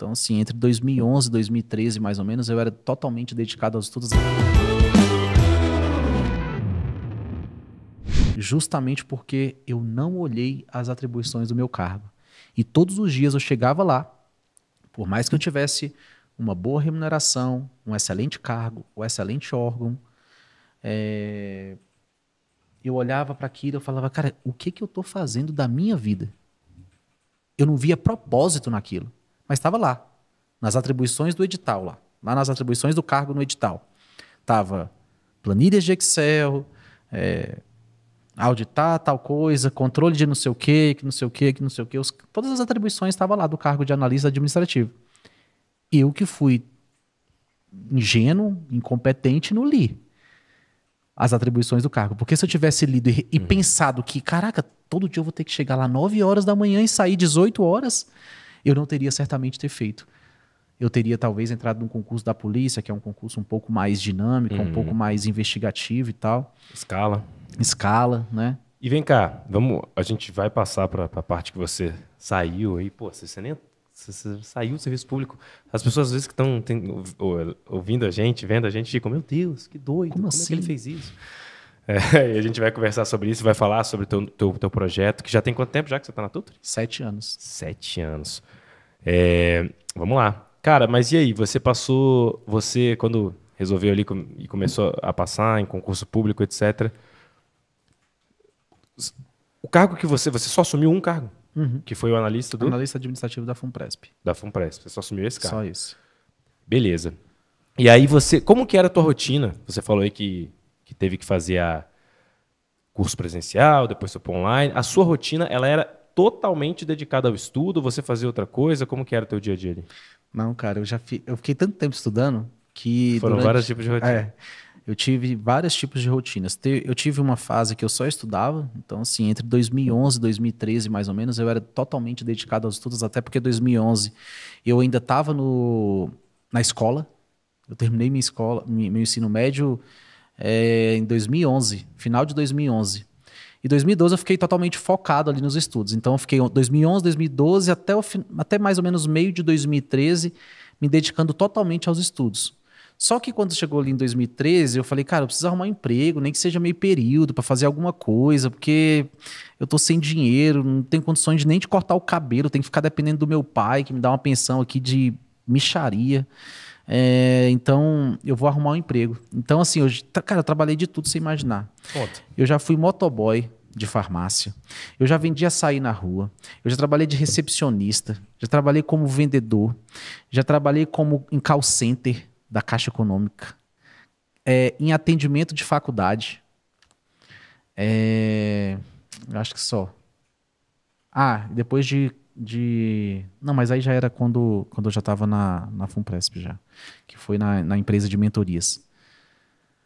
Então, assim, entre 2011 e 2013, mais ou menos, eu era totalmente dedicado aos estudos. Justamente porque eu não olhei as atribuições do meu cargo. E todos os dias eu chegava lá, por mais que eu tivesse uma boa remuneração, um excelente cargo, um excelente órgão, é... eu olhava para aquilo e falava, cara, o que, que eu estou fazendo da minha vida? Eu não via propósito naquilo mas estava lá, nas atribuições do edital lá, lá nas atribuições do cargo no edital. Estava planilhas de Excel, é, auditar tal coisa, controle de não sei o quê, que não sei o quê, que não sei o quê. Os, todas as atribuições estavam lá do cargo de analista administrativo. Eu que fui ingênuo, incompetente, não li as atribuições do cargo. Porque se eu tivesse lido e, e uhum. pensado que, caraca, todo dia eu vou ter que chegar lá 9 horas da manhã e sair 18 horas, eu não teria certamente ter feito. Eu teria talvez entrado num concurso da polícia, que é um concurso um pouco mais dinâmico, uhum. um pouco uhum. mais investigativo e tal. Escala. Escala, né? E vem cá, vamos, a gente vai passar para a parte que você saiu aí, pô, você, você nem você, você saiu do serviço público. As pessoas às vezes que estão ouvindo a gente, vendo a gente, ficam, meu Deus, que doido, como, como assim? é que ele assim? fez isso? É, e a gente vai conversar sobre isso, vai falar sobre o teu, teu, teu, projeto, que já tem quanto tempo já que você está na Tutri? Sete anos. Sete anos. É, vamos lá. Cara, mas e aí? Você passou, você quando resolveu ali e começou a passar em concurso público, etc. O cargo que você, você só assumiu um cargo, uhum. que foi o analista do... Analista administrativo da FUNPRESP. Da FUNPRESP, você só assumiu esse cargo. Só isso. Beleza. E aí você, como que era a tua rotina? Você falou aí que que teve que fazer a curso presencial, depois foi para online. A sua rotina, ela era totalmente dedicada ao estudo? Você fazia outra coisa? Como que era o teu dia a dia ali? Não, cara, eu já fi... eu fiquei tanto tempo estudando que foram durante... vários tipos de rotina. É, eu tive vários tipos de rotinas. Eu tive uma fase que eu só estudava, então assim, entre 2011 e 2013 mais ou menos, eu era totalmente dedicado aos estudos, até porque 2011 eu ainda estava no na escola. Eu terminei minha escola, meu ensino médio é, em 2011, final de 2011. E 2012 eu fiquei totalmente focado ali nos estudos. Então eu fiquei 2011, 2012 até, o, até mais ou menos meio de 2013 me dedicando totalmente aos estudos. Só que quando chegou ali em 2013, eu falei, cara, eu preciso arrumar um emprego, nem que seja meio período, para fazer alguma coisa, porque eu tô sem dinheiro, não tenho condições de nem de cortar o cabelo, tenho que ficar dependendo do meu pai, que me dá uma pensão aqui de micharia. É, então, eu vou arrumar um emprego. Então, assim, eu, cara, eu trabalhei de tudo sem imaginar. Eu já fui motoboy de farmácia, eu já vendi açaí na rua, eu já trabalhei de recepcionista, já trabalhei como vendedor, já trabalhei como em call center da Caixa Econômica, é, em atendimento de faculdade. É, acho que só. Ah, depois de de. Não, mas aí já era quando, quando eu já estava na, na FUNPRESP já, que foi na, na empresa de mentorias.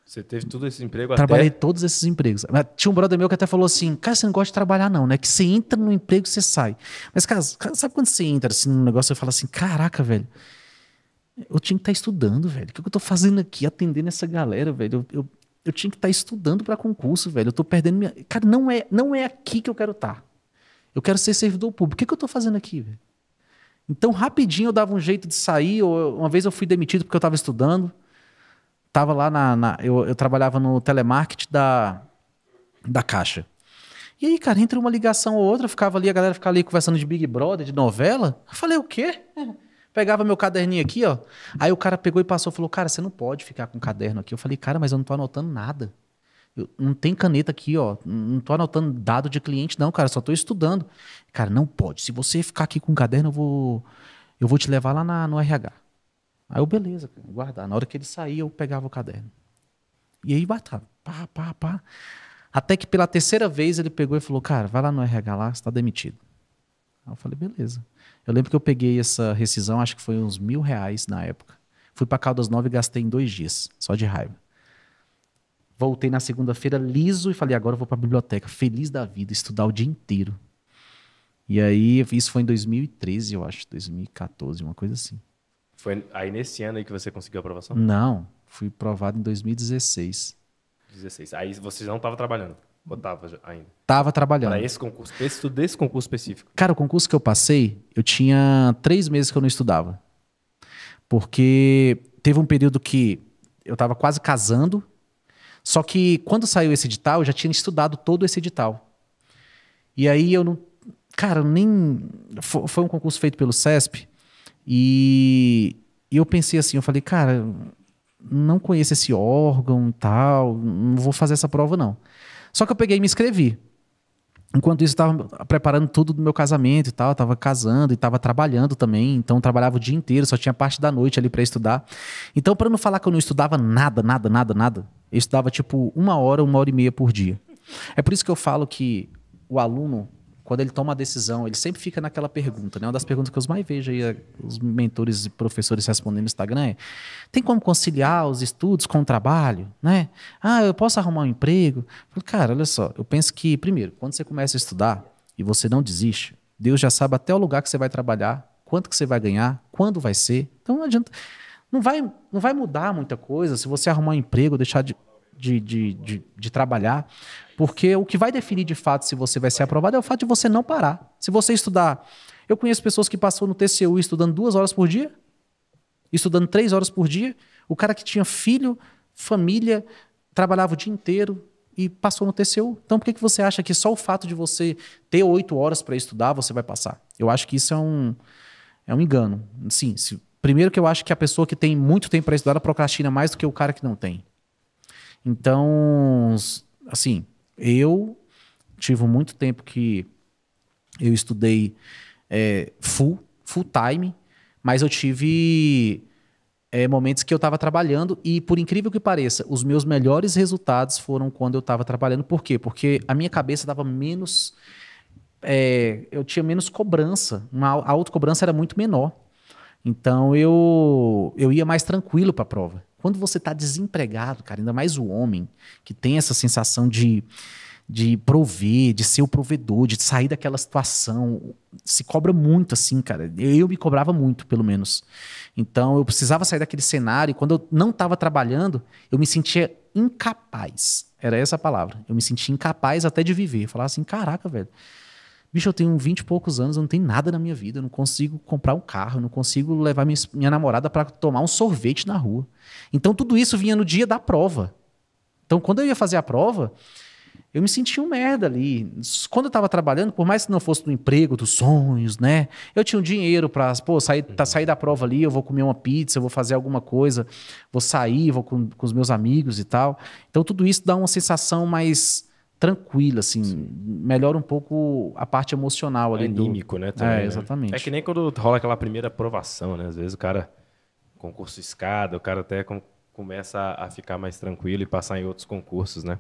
Você teve todo esse emprego Trabalhei até... todos esses empregos. Mas tinha um brother meu que até falou assim, cara, você não gosta de trabalhar não, né? Que você entra no emprego e você sai. Mas, cara, sabe quando você entra assim, num negócio e fala assim, caraca, velho, eu tinha que estar tá estudando, velho. O que eu estou fazendo aqui, atendendo essa galera, velho? Eu, eu, eu tinha que estar tá estudando para concurso, velho. Eu estou perdendo minha... Cara, não é, não é aqui que eu quero estar. Tá. Eu quero ser servidor público. O que, que eu estou fazendo aqui? Então, rapidinho eu dava um jeito de sair. Ou uma vez eu fui demitido porque eu estava estudando. Tava lá na. na eu, eu, trabalhava no telemarketing da, da Caixa. E aí, cara, entre uma ligação ou outra, ficava ali, a galera ficava ali conversando de Big Brother, de novela. Eu falei, o quê? Pegava meu caderninho aqui, ó. Aí o cara pegou e passou falou: Cara, você não pode ficar com o caderno aqui. Eu falei, cara, mas eu não tô anotando nada. Eu, não tem caneta aqui, ó. Não tô anotando dado de cliente, não, cara. Só tô estudando. Cara, não pode. Se você ficar aqui com o caderno, eu vou, eu vou te levar lá na, no RH. Aí eu, beleza, cara, guardar. Na hora que ele saía, eu pegava o caderno. E aí batava. Pá, pá, pá. Até que pela terceira vez ele pegou e falou: Cara, vai lá no RH lá, você tá demitido. Aí eu falei: Beleza. Eu lembro que eu peguei essa rescisão, acho que foi uns mil reais na época. Fui para Caldas Nova e gastei em dois dias, só de raiva. Voltei na segunda-feira liso e falei, agora eu vou para a biblioteca, feliz da vida, estudar o dia inteiro. E aí, isso foi em 2013, eu acho, 2014, uma coisa assim. Foi aí nesse ano aí que você conseguiu a aprovação? Não, fui provado em 2016. 16. Aí você já não estava trabalhando? Ou estava ainda? estava trabalhando. Para esse concurso, esse, concurso específico? Cara, o concurso que eu passei, eu tinha três meses que eu não estudava. Porque teve um período que eu estava quase casando, só que quando saiu esse edital, eu já tinha estudado todo esse edital. E aí eu não. Cara, nem. Foi um concurso feito pelo CESP. E eu pensei assim, eu falei, cara, não conheço esse órgão tal, não vou fazer essa prova, não. Só que eu peguei e me inscrevi. Enquanto isso, estava preparando tudo do meu casamento e tal, estava casando e estava trabalhando também, então trabalhava o dia inteiro, só tinha parte da noite ali para estudar. Então, para não falar que eu não estudava nada, nada, nada, nada, eu estudava tipo uma hora, uma hora e meia por dia. É por isso que eu falo que o aluno, quando ele toma a decisão, ele sempre fica naquela pergunta, né? Uma das perguntas que eu mais vejo aí é, os mentores e professores respondendo no Instagram é: tem como conciliar os estudos com o trabalho, né? Ah, eu posso arrumar um emprego? Eu falo, cara, olha só, eu penso que primeiro, quando você começa a estudar e você não desiste, Deus já sabe até o lugar que você vai trabalhar, quanto que você vai ganhar, quando vai ser. Então não adianta não vai, não vai mudar muita coisa se você arrumar um emprego, deixar de, de, de, de, de trabalhar. Porque o que vai definir de fato se você vai ser aprovado é o fato de você não parar. Se você estudar. Eu conheço pessoas que passou no TCU estudando duas horas por dia, estudando três horas por dia. O cara que tinha filho, família, trabalhava o dia inteiro e passou no TCU. Então, por que, que você acha que só o fato de você ter oito horas para estudar você vai passar? Eu acho que isso é um, é um engano. Sim, se Primeiro que eu acho que a pessoa que tem muito tempo para estudar, ela procrastina mais do que o cara que não tem. Então, assim, eu tive muito tempo que eu estudei é, full, full time, mas eu tive é, momentos que eu estava trabalhando e, por incrível que pareça, os meus melhores resultados foram quando eu estava trabalhando. Por quê? Porque a minha cabeça dava menos... É, eu tinha menos cobrança, uma autocobrança era muito menor. Então eu eu ia mais tranquilo para a prova. Quando você está desempregado, cara, ainda mais o homem que tem essa sensação de de prover, de ser o provedor, de sair daquela situação, se cobra muito assim, cara. Eu me cobrava muito, pelo menos. Então eu precisava sair daquele cenário e quando eu não estava trabalhando, eu me sentia incapaz. Era essa a palavra. Eu me sentia incapaz até de viver. Falar falava assim, caraca, velho Bicho, eu tenho 20 e poucos anos, eu não tenho nada na minha vida, eu não consigo comprar um carro, não consigo levar minha, minha namorada para tomar um sorvete na rua. Então tudo isso vinha no dia da prova. Então quando eu ia fazer a prova, eu me sentia um merda ali. Quando eu estava trabalhando, por mais que não fosse do emprego, dos sonhos, né? Eu tinha um dinheiro para, pô, sair, tá, uhum. sair da prova ali, eu vou comer uma pizza, eu vou fazer alguma coisa, vou sair, vou com, com os meus amigos e tal. Então tudo isso dá uma sensação mais tranquila, assim, Sim. melhora um pouco a parte emocional é ali. Né, é anímico, do... né? Também, é, exatamente. Né? É que nem quando rola aquela primeira aprovação, né? Às vezes o cara, concurso escada, o cara até com, começa a ficar mais tranquilo e passar em outros concursos, né?